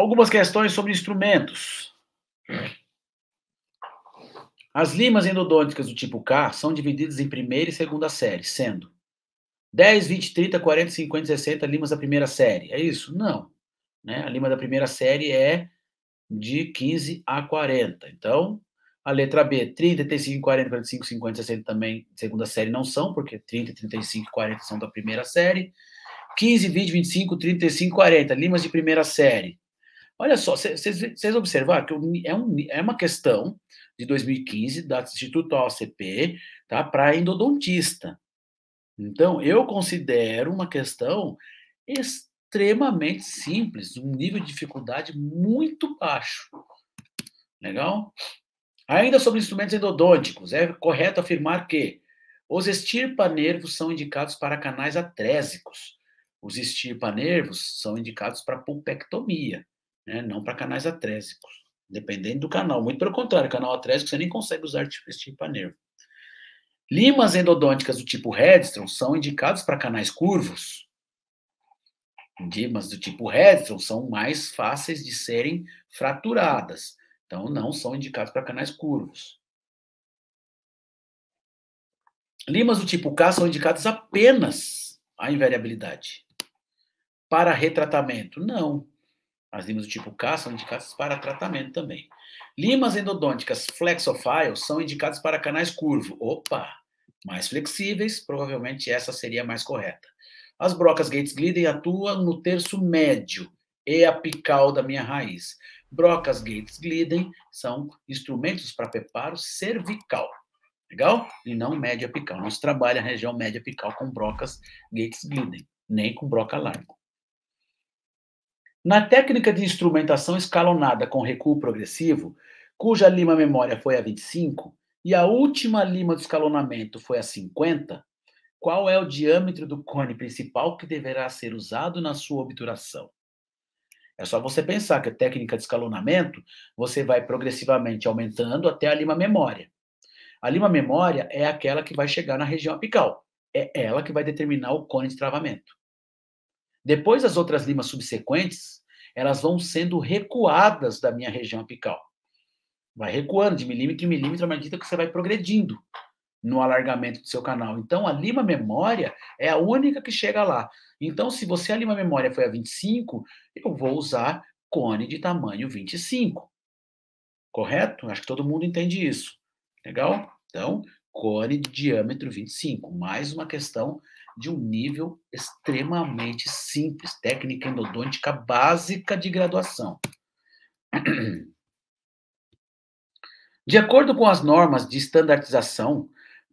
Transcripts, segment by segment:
algumas questões sobre instrumentos. As limas endodônticas do tipo K são divididas em primeira e segunda série, sendo 10, 20, 30, 40, 50, 60 limas da primeira série. É isso? Não. Né? A lima da primeira série é de 15 a 40. Então, a letra B, 30, 35, 40, 45, 50, 60 também, segunda série não são, porque 30, 35, 40 são da primeira série. 15, 20, 25, 35, 40, limas de primeira série. Olha só, vocês observaram que é, um, é, uma questão de 2015 da Instituto OCP tá, para endodontista. Então, eu considero uma questão extremamente simples, um nível de dificuldade muito baixo. Legal? Ainda sobre instrumentos endodônticos, é correto afirmar que os estirpanervos são indicados para canais atrésicos. Os estirpanervos são indicados para pulpectomia né? não para canais atrésicos, dependendo do canal. Muito pelo contrário, canal atrésico você nem consegue usar estipa nervo. Limas endodônticas do tipo Redstone são indicados para canais curvos. Limas do tipo Redstone são mais fáceis de serem fraturadas, então não são indicados para canais curvos. Limas do tipo K são indicados apenas à invariabilidade. Para retratamento, não. As limas do tipo K são indicadas para tratamento também. Limas endodônticas flexophiles são indicadas para canais curvo. Opa! Mais flexíveis, provavelmente essa seria a mais correta. As brocas Gates Glidden atuam no terço médio e apical da minha raiz. Brocas Gates Glidden são instrumentos para preparo cervical. Legal? E não média apical. Não se trabalha a região média apical com brocas Gates Glidden, nem com broca largo. Na técnica de instrumentação escalonada com recuo progressivo, cuja lima memória foi a 25 e a última lima do escalonamento foi a 50, qual é o diâmetro do cone principal que deverá ser usado na sua obturação? É só você pensar que a técnica de escalonamento você vai progressivamente aumentando até a lima memória. A lima memória é aquela que vai chegar na região apical. É ela que vai determinar o cone de travamento. Depois, as outras limas subsequentes elas vão sendo recuadas da minha região apical. Vai recuando de milímetro em milímetro à medida que você vai progredindo no alargamento do seu canal. Então, a lima memória é a única que chega lá. Então, se você a lima memória foi a 25, eu vou usar cone de tamanho 25. Correto? Acho que todo mundo entende isso. Legal? Então, cone de diâmetro 25. Mais uma questão de um nível extremamente simples, técnica endodôntica básica de graduação. De acordo com as normas de estandartização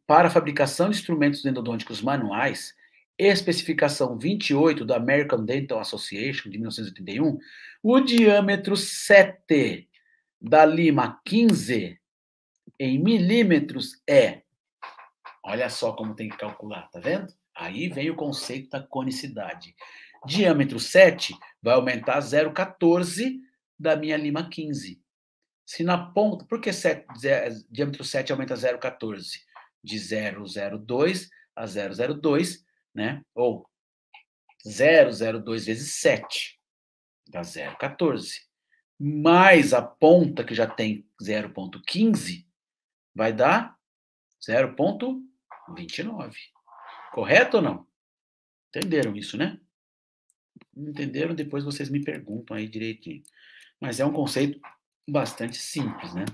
para a fabricação de instrumentos endodônticos manuais, especificação 28 da American Dental Association de 1981, o diâmetro 7 da lima 15 em milímetros é. Olha só como tem que calcular, tá vendo? Aí vem o conceito da conicidade. Diâmetro 7 vai aumentar 0,14 da minha lima 15. Se na ponta. Por que 7, 0, diâmetro 7 aumenta 0,14? De 002 a 002, né? Ou 002 vezes 7 dá 0,14. Mais a ponta que já tem 0,15 vai dar 0,29. Correto ou não? Entenderam isso, né? Entenderam? Depois vocês me perguntam aí direitinho. Mas é um conceito bastante simples, né?